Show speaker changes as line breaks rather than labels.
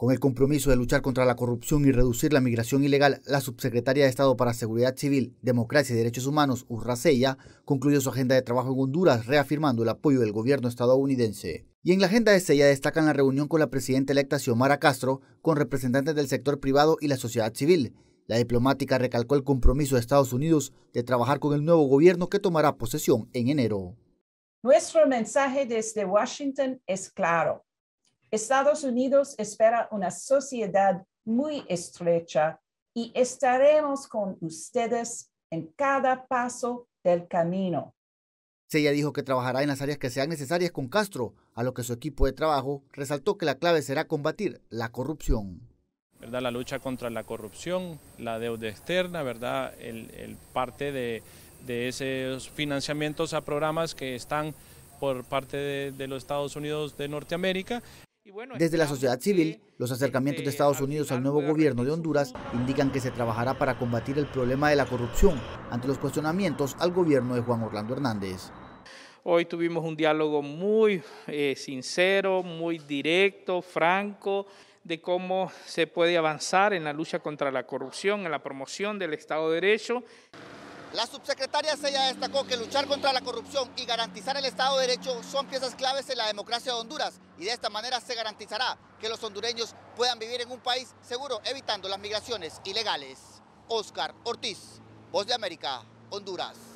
Con el compromiso de luchar contra la corrupción y reducir la migración ilegal, la subsecretaria de Estado para Seguridad Civil, Democracia y Derechos Humanos, Urracella, concluyó su agenda de trabajo en Honduras reafirmando el apoyo del gobierno estadounidense. Y en la agenda de Sella destacan la reunión con la presidenta electa Xiomara Castro, con representantes del sector privado y la sociedad civil. La diplomática recalcó el compromiso de Estados Unidos de trabajar con el nuevo gobierno que tomará posesión en enero.
Nuestro mensaje desde Washington es claro Estados Unidos espera una sociedad muy estrecha y estaremos con ustedes en cada paso del camino.
Sella dijo que trabajará en las áreas que sean necesarias con Castro, a lo que su equipo de trabajo resaltó que la clave será combatir la corrupción.
¿verdad? La lucha contra la corrupción, la deuda externa, ¿verdad? El, parte de, esos financiamientos a programas que están por parte de, de los Estados Unidos de Norteamérica.
Desde la sociedad civil, los acercamientos de este, Estados Unidos al nuevo gobierno de Honduras indican que se trabajará para combatir el problema de la corrupción ante los cuestionamientos al gobierno de Juan Orlando Hernández.
Hoy tuvimos un diálogo muy eh, sincero, muy directo, franco, de cómo se puede avanzar en la lucha contra la corrupción, en la promoción del Estado de Derecho.
La subsecretaria Sella destacó que luchar contra la corrupción y garantizar el Estado de Derecho son piezas claves en la democracia de Honduras y de esta manera se garantizará que los hondureños puedan vivir en un país seguro evitando las migraciones ilegales. Oscar Ortiz, Voz de América, Honduras.